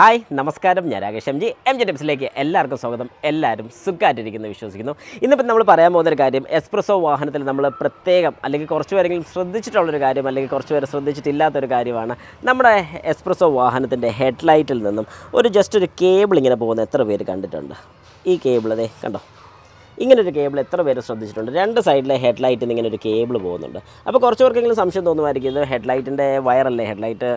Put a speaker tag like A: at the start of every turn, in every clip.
A: hi നമസ്കാരം ഞാൻ Rakesh M G M G ടിപ്സിലേക്ക് എല്ലാവർക്കും സ്വാഗതം എല്ലാവരും സുഖമായിട്ടിരിക്കുന്ന വിശ്വസിക്കുന്നു ഇന്നിപ്പോൾ നമ്മൾ പറയാൻ പോകുന്ന ഒരു കാര്യം എക്സ്പ്രസോ വാഹനത്തിൽ നമ്മൾ പ്രത്യേകം അല്ലെങ്കിൽ കുറച്ച് പേരെങ്കിലും ശ്രദ്ധിച്ചിട്ടുള്ളൊരു കാര്യം അല്ലെങ്കിൽ കുറച്ച് പേര് ശ്രദ്ധിച്ചിട്ടില്ലാത്തൊരു കാര്യമാണ് നമ്മുടെ എക്സ്പ്രസോ വാഹനത്തിൻ്റെ ഹെഡ്ലൈറ്റിൽ നിന്നും ഒരു ജസ്റ്റ് ഒരു കേബിൾ ഇങ്ങനെ പോകുന്ന എത്ര പേര് കണ്ടിട്ടുണ്ട് ഈ കേബിൾ അതേ കണ്ടോ ഇങ്ങനൊരു കേബിൾ എത്ര പേര് ശ്രദ്ധിച്ചിട്ടുണ്ട് രണ്ട് സൈഡിലെ ഹെഡ്ലൈറ്റിൽ നിന്ന് ഇങ്ങനെ ഒരു കേബിൾ പോകുന്നുണ്ട് അപ്പോൾ കുറച്ച് പേർക്കെങ്കിലും സംശയം തോന്നുമായിരിക്കും ഇത് ഹെഡ്ലൈറ്റിൻ്റെ വയറല്ലേ ഹെഡ്ലൈറ്റ്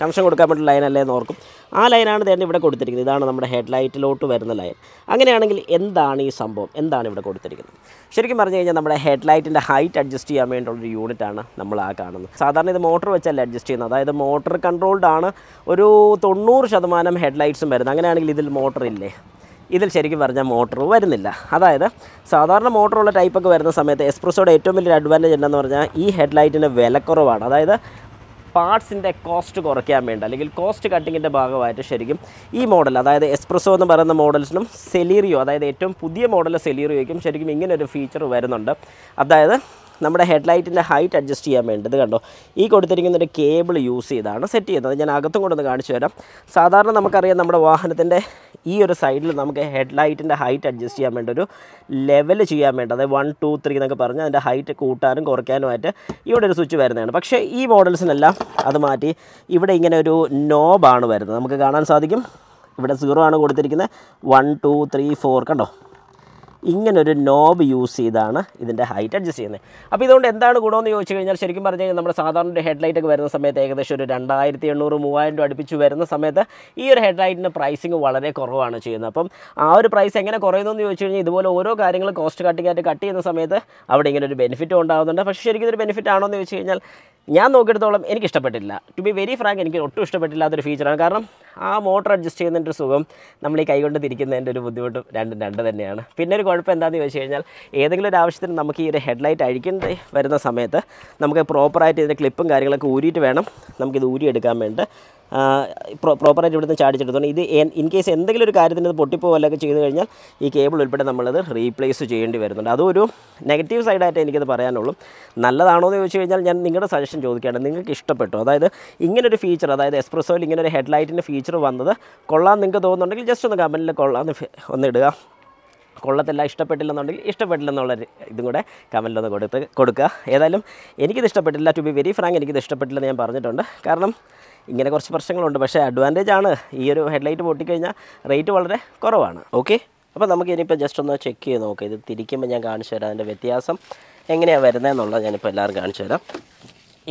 A: കണക്ഷൻ കൊടുക്കാൻ പറ്റുന്ന ലൈനല്ലേ എന്ന് ഓർക്കും ആ ലൈനാണ് തന്നെ ഇവിടെ കൊടുത്തിരിക്കുന്നത് ഇതാണ് നമ്മുടെ ഹെഡ് ലൈറ്റിലോട്ട് വരുന്ന ലൈൻ അങ്ങനെയാണെങ്കിൽ എന്താണ് ഈ സംഭവം എന്താണ് ഇവിടെ കൊടുത്തിരിക്കുന്നത് ശരിക്കും പറഞ്ഞു കഴിഞ്ഞാൽ നമ്മുടെ ഹെഡ് ലൈറ്റിൻ്റെ ഹൈറ്റ് അഡ്ജസ്റ്റ് ചെയ്യാൻ വേണ്ടിയുള്ളൊരു യൂണിറ്റാണ് നമ്മൾ ആ കാണുന്നത് സാധാരണ ഇത് മോട്ടോർ വെച്ചല്ല അഡ്ജസ്റ്റ് ചെയ്യുന്നത് അതായത് മോട്ടോർ കൺട്രോൾഡ് ആണ് ഒരു തൊണ്ണൂറ് ശതമാനം ഹെഡ് ലൈറ്റ്സും വരുന്നത് അങ്ങനെയാണെങ്കിൽ ഇതിൽ മോട്ടർ ഇല്ലേ ഇതിൽ ശരിക്കും പറഞ്ഞാൽ മോട്ടോർ വരുന്നില്ല അതായത് സാധാരണ മോട്ടറുള്ള ടൈപ്പൊക്കെ വരുന്ന സമയത്ത് എക്സ്പ്രസോയുടെ ഏറ്റവും വലിയൊരു അഡ്വാൻറ്റേജ് ഉണ്ടെന്ന് പറഞ്ഞാൽ ഈ ഹെഡ് ലൈറ്റിന് വിലക്കുറവാണ് അതായത് പാർട്സിൻ്റെ കോസ്റ്റ് കുറയ്ക്കാൻ വേണ്ടി അല്ലെങ്കിൽ കോസ്റ്റ് കട്ടിങ്ങിൻ്റെ ഭാഗമായിട്ട് ശരിക്കും ഈ മോഡൽ അതായത് എസ്പ്രസോ എന്ന് പറയുന്ന മോഡൽസിനും സെലീറിയോ അതായത് ഏറ്റവും പുതിയ മോഡൽ സെലീറിയോയ്ക്കും ശരിക്കും ഇങ്ങനെ ഒരു ഫീച്ചർ വരുന്നുണ്ട് അതായത് നമ്മുടെ ഹെഡ്ലൈറ്റിൻ്റെ ഹൈറ്റ് അഡ്ജസ്റ്റ് ചെയ്യാൻ വേണ്ടത് കണ്ടോ ഈ കൊടുത്തിരിക്കുന്ന ഒരു കേബിൾ യൂസ് ചെയ്താണ് സെറ്റ് ചെയ്യുന്നത് ഞാൻ അകത്തും കൊണ്ടൊന്ന് കാണിച്ചു തരാം സാധാരണ നമുക്കറിയാം നമ്മുടെ വാഹനത്തിൻ്റെ ഈ ഒരു സൈഡിൽ നമുക്ക് ഹെഡ്ലൈറ്റിൻ്റെ ഹൈറ്റ് അഡ്ജസ്റ്റ് ചെയ്യാൻ വേണ്ട ഒരു ലെവൽ ചെയ്യാൻ വേണ്ട അതായത് വൺ ടു ത്രീ എന്നൊക്കെ പറഞ്ഞ് അതിൻ്റെ ഹൈറ്റ് കൂട്ടാനും കുറയ്ക്കാനുമായിട്ട് ഇവിടെ ഒരു സ്വിച്ച് വരുന്നതാണ് പക്ഷേ ഈ മോഡൽസിനെല്ലാം അത് മാറ്റി ഇവിടെ ഇങ്ങനെ ഒരു നോബാണ് വരുന്നത് നമുക്ക് കാണാൻ സാധിക്കും ഇവിടെ സീറോ ആണ് കൊടുത്തിരിക്കുന്നത് വൺ ടു ത്രീ ഫോർ കണ്ടോ ഇങ്ങനൊരു നോബ് യൂസ് ചെയ്താണ് ഇതിൻ്റെ ഹൈറ്റ് അഡ്ജസ്റ്റ് ചെയ്യുന്നത് അപ്പോൾ ഇതുകൊണ്ട് എന്താണ് ഗുണമെന്ന് ചോദിച്ചു കഴിഞ്ഞാൽ ശരിക്കും പറഞ്ഞു കഴിഞ്ഞാൽ നമ്മുടെ സാധാരണ ഒരു ഹെഡ്ലൈറ്റ് ഒക്കെ വരുന്ന സമയത്ത് ഏകദേശം ഒരു രണ്ടായിരത്തി എണ്ണൂറ് മൂവായിരം രൂപ അടുപ്പിച്ച് വരുന്ന സമയത്ത് ഈ ഒരു ഹെഡ്ലൈറ്റിൻ്റെ പ്രൈസിങ് വളരെ കുറവാണ് ചെയ്യുന്നത് അപ്പം ആ ഒരു പ്രൈസ് എങ്ങനെ കുറയുന്നു എന്ന് ചോദിച്ചു കഴിഞ്ഞാൽ ഇതുപോലെ ഓരോ കാര്യങ്ങൾ കോസ്റ്റ് കട്ടിങ് ആയിട്ട് കട്ട് ചെയ്യുന്ന സമയത്ത് അവിടെ ഇങ്ങനെ ഒരു ബെനിഫിറ്റ് ഉണ്ടാകുന്നുണ്ട് പക്ഷേ ശരിക്കും ഒരു ബെനിഫിറ്റ് ആണോ എന്ന് ചോദിച്ചു കഴിഞ്ഞാൽ ഞാൻ നോക്കിയെടുത്തോളം എനിക്ക് ഇഷ്ടപ്പെട്ടില്ല ടു ബി വെരി ഫ്രാങ്ക് എനിക്ക് ഒട്ടും ഇഷ്ടപ്പെട്ടില്ലാത്തൊരു ഫീച്ചറാണ് കാരണം ആ മോട്ടർ അഡ്ജസ്റ്റ് ചെയ്യുന്നതിൻ്റെ ഒരു സുഖം നമ്മൾ ഈ കൈകൊണ്ട് തിരിക്കുന്നതിൻ്റെ ഒരു ബുദ്ധിമുട്ടും രണ്ടും രണ്ട് തന്നെയാണ് പിന്നെ ഒരു കുഴപ്പം എന്താണെന്ന് ചോദിച്ചു കഴിഞ്ഞാൽ ഏതെങ്കിലും ഒരു ആവശ്യത്തിന് നമുക്ക് ഈ ഒരു ഹെഡ്ലൈറ്റ് അഴിക്കേണ്ടി വരുന്ന സമയത്ത് നമുക്ക് പ്രോപ്പറായിട്ട് ഇതിൻ്റെ ക്ലിപ്പും കാര്യങ്ങളൊക്കെ ഊരിയിട്ട് വേണം നമുക്കിത് ഊരിയെടുക്കാൻ വേണ്ടി പ്രോപ്പറായിട്ട് ഇവിടുന്ന് ചാടിച്ചെടുത്തോണ്ട് ഇത് ഇൻ കേസ് എന്തെങ്കിലും ഒരു കാര്യത്തിന് ഇത് പൊട്ടിപ്പോവല്ലൊക്കെ ചെയ്തു കഴിഞ്ഞാൽ ഈ കേബിൾ ഉൾപ്പെടെ നമ്മളത് റീപ്ലേസ് ചെയ്യേണ്ടി വരുന്നുണ്ട് അതൊരു നെഗറ്റീവ് സൈഡായിട്ട് എനിക്കത് പറയാനുള്ളൂ നല്ലതാണോ എന്ന് ചോദിച്ചു കഴിഞ്ഞാൽ ഞാൻ നിങ്ങളുടെ സജഷൻ ചോദിക്കുകയാണ് നിങ്ങൾക്ക് ഇഷ്ടപ്പെട്ടു അതായത് ഇങ്ങനൊരു ഫീച്ചർ അതായത് എക്സ്പ്രസോയിൽ ഇങ്ങനൊരു ഹെഡ് ഹെഡ്ലൈറ്റിൻ്റെ ഫീച്ചർ ഫീച്ചർ വന്നത് കൊള്ളാൻ നിങ്ങൾക്ക് തോന്നുന്നുണ്ടെങ്കിൽ ജസ്റ്റ് ഒന്ന് കമൻറ്റിൽ കൊള്ളാം ഒന്ന് ഇടുക കൊള്ളത്തില്ല ഇഷ്ടപ്പെട്ടില്ലെന്നുണ്ടെങ്കിൽ ഇഷ്ടപ്പെട്ടില്ലെന്നുള്ള ഇതും കൂടെ കമൻറ്റിലൊന്ന് കൊടുത്ത് കൊടുക്കുക ഏതായാലും എനിക്കിത് ഇഷ്ടപ്പെട്ടില്ല ടു ബി വെരി ഫ്രാങ്ക് എനിക്കിത് ഇഷ്ടപ്പെട്ടില്ലെന്ന് ഞാൻ പറഞ്ഞിട്ടുണ്ട് കാരണം ഇങ്ങനെ കുറച്ച് പ്രശ്നങ്ങളുണ്ട് പക്ഷേ അഡ്വാൻറ്റേജ് ആണ് ഈ ഒരു ഹെഡ്ലൈറ്റ് പൊട്ടിക്കഴിഞ്ഞാൽ റേറ്റ് വളരെ കുറവാണ് ഓക്കെ അപ്പോൾ നമുക്ക് ഇനിയിപ്പോൾ ജസ്റ്റ് ഒന്ന് ചെക്ക് ചെയ്ത് നോക്കാം ഇത് തിരിക്കുമ്പോൾ ഞാൻ കാണിച്ചു തരാം അതിൻ്റെ വ്യത്യാസം എങ്ങനെയാണ് വരുന്നതെന്നുള്ളത് ഞാനിപ്പോൾ എല്ലാവരും കാണിച്ചു തരാം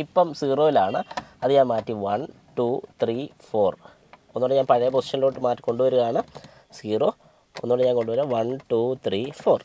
A: ഇപ്പം സീറോയിലാണ് അത് ഞാൻ മാറ്റി വൺ ടു ത്രീ ഫോർ ഒന്നുകൂടെ ഞാൻ പഴയ പൊസിഷനിലോട്ട് മാറ്റി കൊണ്ടുവരികയാണ് സീറോ ഒന്നുകൂടെ ഞാൻ കൊണ്ടുവരാം വൺ ടു ത്രീ ഫോർ